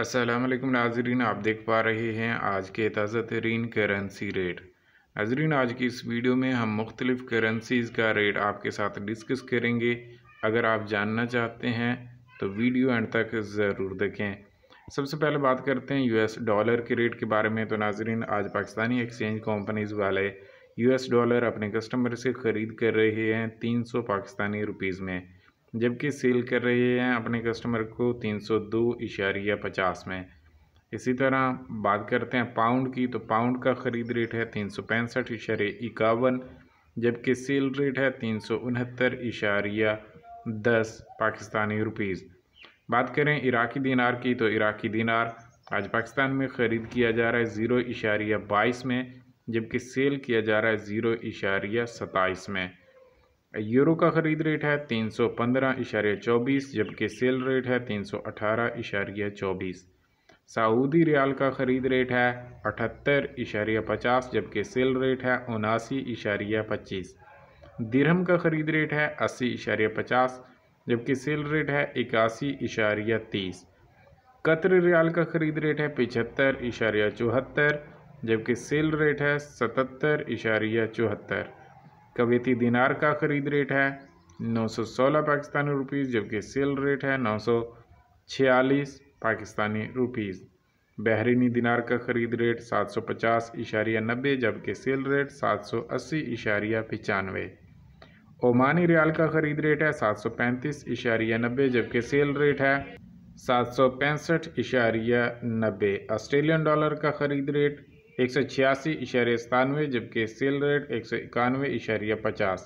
असलम नाजरीन आप देख पा रहे हैं आज के ताज़ा तरीन करेंसी रेट नाजरीन आज की इस वीडियो में हम मुख्तलिफ़ करेंसीज़ का रेट आपके साथ डिस्कस करेंगे अगर आप जानना चाहते हैं तो वीडियो एंड तक ज़रूर देखें सबसे पहले बात करते हैं यूएस डॉलर के रेट के बारे में तो नाजरीन आज पाकिस्तानी एक्सचेंज कंपनीज़ वाले यूएस डॉलर अपने कस्टमर से ख़रीद कर रहे हैं तीन सौ पाकिस्तानी रुपीज़ में जबकि सेल कर रही है अपने कस्टमर को तीन सौ दो इशारिया पचास में इसी तरह बात करते हैं पाउंड की तो पाउंड का ख़रीद रेट है तीन सौ पैंसठ इशारे इक्यावन जबकि सेल रेट है तीन सौ उनहत्तर इशारिया दस पाकिस्तानी रुपीज़ बात करें इराकी दिनार की तो इराकी दिनार आज पाकिस्तान में ख़रीद किया जा रहा है ज़ीरो इशारिया बाईस में जबकि सेल किया जा रहा है ज़ीरो इशारिया सताईस में यूरो का ख़रीद रेट है तीन सौ पंद्रह इशारे चौबीस जबकि सेल रेट है तीन सौ अठारह इशारिया चौबीस सऊदी रियाल का ख़रीद रेट है अठहत्तर इशारिया पचास जबकि सेल रेट है उनासी इशारिया पच्चीस दिरहम का ख़रीद रेट है अस्सी इशारिया पचास जबकि सेल रेट है इक्यासी इशारिया तीस कतर रियाल का ख़रीद रेट है पिछहत्तर इशारिया चौहत्तर जबकि सेल रेट है सतहत्तर इशारिया चौहत्तर कवेती दिनार का ख़रीद रेट है 916 पाकिस्तानी रुपीज़ जबकि सेल रेट है 946 पाकिस्तानी रुपीज़ बहरीनी दिनार का ख़रीद रेट सात सौ पचास इशारिया नब्बे जबकि सेल रेट सात सौ अस्सी इशारिया पचानवे ओमानी रियाल का ख़रीद रेट है सात सौ पैंतीस इशारिया नब्बे जबकि सेल रेट है सात सौ पैंसठ इशारिया नब्बे ऑस्ट्रेलियन डॉलर का ख़रीद रेट एक सौ छियासी इशारे सतानवे जबकि सेल रेट एक सौ इक्यानवे इशारिया पचास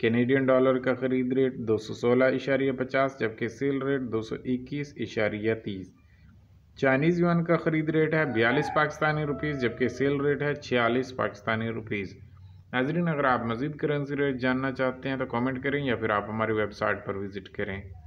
कैनेडियन डॉलर का खरीद रेट दो सौ सोलह इशारिया पचास जबकि सेल रेट दो सौ इक्कीस इशारिया तीस चाइनीज़ युआन का खरीद रेट है बयालीस पाकिस्तानी रुपीज़ जबकि सेल रेट है छियालीस पाकिस्तानी रुपीज़ नाजरीन अगर आप मज़ीद करेंसी रेट जानना चाहते हैं तो कमेंट करें या फिर आप हमारी वेबसाइट पर विज़िट करें